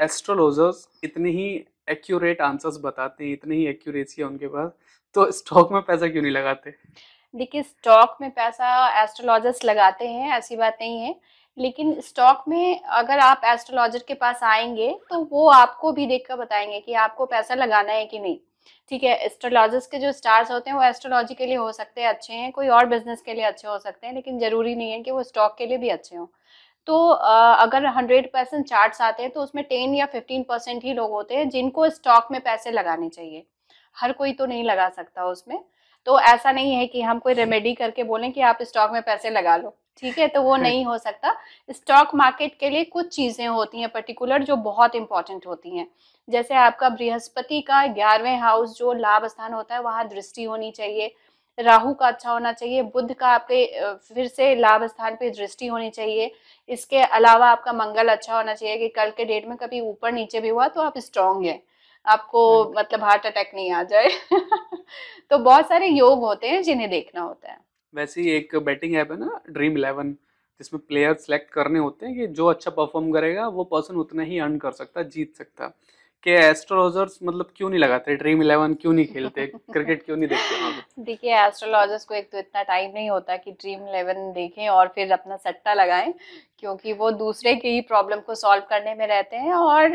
Astrologers इतने ही accurate answers बताते हैं इतनी ही एक्यूरेसी है उनके पास तो स्टॉक में पैसा क्यों नहीं लगाते देखिए स्टॉक में पैसा एस्ट्रोलॉजर्स लगाते हैं ऐसी बात नहीं है लेकिन स्टॉक में अगर आप एस्ट्रोलॉजर के पास आएंगे तो वो आपको भी देखकर बताएंगे कि आपको पैसा लगाना है कि नहीं ठीक है एस्ट्रोलॉजर्स के जो स्टार्स होते हैं वो एस्ट्रोलॉजी के लिए हो सकते हैं अच्छे हैं कोई और बिजनेस के लिए अच्छे हो सकते हैं लेकिन ज़रूरी नहीं है कि वो स्टॉक के लिए भी अच्छे हों तो अगर हंड्रेड परसेंट चार्ट्स आते हैं तो उसमें टेन या फिफ्टीन परसेंट ही लोग होते हैं जिनको स्टॉक में पैसे लगाने चाहिए हर कोई तो नहीं लगा सकता उसमें तो ऐसा नहीं है कि हम कोई रेमेडी करके बोलें कि आप स्टॉक में पैसे लगा लो ठीक है तो वो नहीं हो सकता स्टॉक मार्केट के लिए कुछ चीज़ें होती हैं पर्टिकुलर जो बहुत इंपॉर्टेंट होती हैं जैसे आपका बृहस्पति का ग्यारहवें हाउस जो लाभ स्थान होता है वहाँ दृष्टि होनी चाहिए राहु का अच्छा होना चाहिए बुद्ध का आपके फिर से लाभ स्थान पे दृष्टि होनी चाहिए इसके अलावा आपका मंगल अच्छा होना चाहिए कि कल के डेट में कभी ऊपर नीचे भी हुआ तो आप स्ट्रांग हैं आपको हाँ मतलब हार्ट अटैक नहीं आ जाए तो बहुत सारे योग होते हैं जिन्हें देखना होता है वैसे ही एक बैटिंग ऐप है ना ड्रीम इलेवन जिसमें प्लेयर सेलेक्ट करने होते हैं कि जो अच्छा परफॉर्म करेगा वो पर्सन उतना ही अर्न कर सकता जीत सकता कि एस्ट्रोलॉजर्स मतलब क्यों नहीं लगाते ड्रीम इलेवन क्यों नहीं खेलते क्रिकेट क्यों नहीं देखते देखिए एस्ट्रोलॉजर्स को एक तो इतना टाइम नहीं होता कि ड्रीम इलेवन देखें और फिर अपना सट्टा लगाएं क्योंकि वो दूसरे की ही प्रॉब्लम को सॉल्व करने में रहते हैं और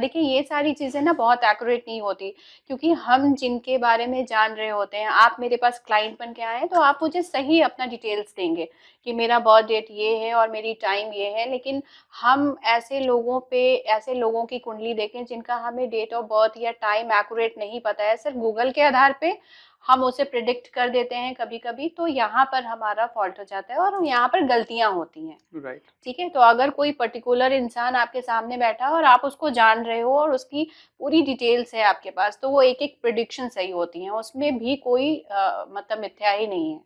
देखिए ये सारी चीज़ें ना बहुत एक्यूरेट नहीं होती क्योंकि हम जिनके बारे में जान रहे होते हैं आप मेरे पास क्लाइंट बन के आए हैं तो आप मुझे सही अपना डिटेल्स देंगे कि मेरा बर्थ डेट ये है और मेरी टाइम ये है लेकिन हम ऐसे लोगों पे ऐसे लोगों की कुंडली देखें जिनका हमें डेट ऑफ बर्थ या टाइम एक्यूरेट नहीं पता है सिर्फ गूगल के आधार पे हम उसे प्रिडिक्ट कर देते हैं कभी कभी तो यहाँ पर हमारा फॉल्ट हो जाता है और यहाँ पर गलतियाँ होती हैं राइट ठीक है तो अगर कोई पर्टिकुलर इंसान आपके सामने बैठा है और आप उसको जान रहे हो और उसकी पूरी डिटेल्स है आपके पास तो वो एक एक प्रिडिक्शन सही होती हैं उसमें भी कोई आ, मतलब मिथ्या ही नहीं है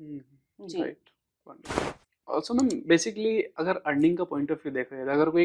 hmm. जी ऑल्सो मैम बेसिकली अगर अर्निंग का पॉइंट ऑफ व्यू देखा जाए अगर कोई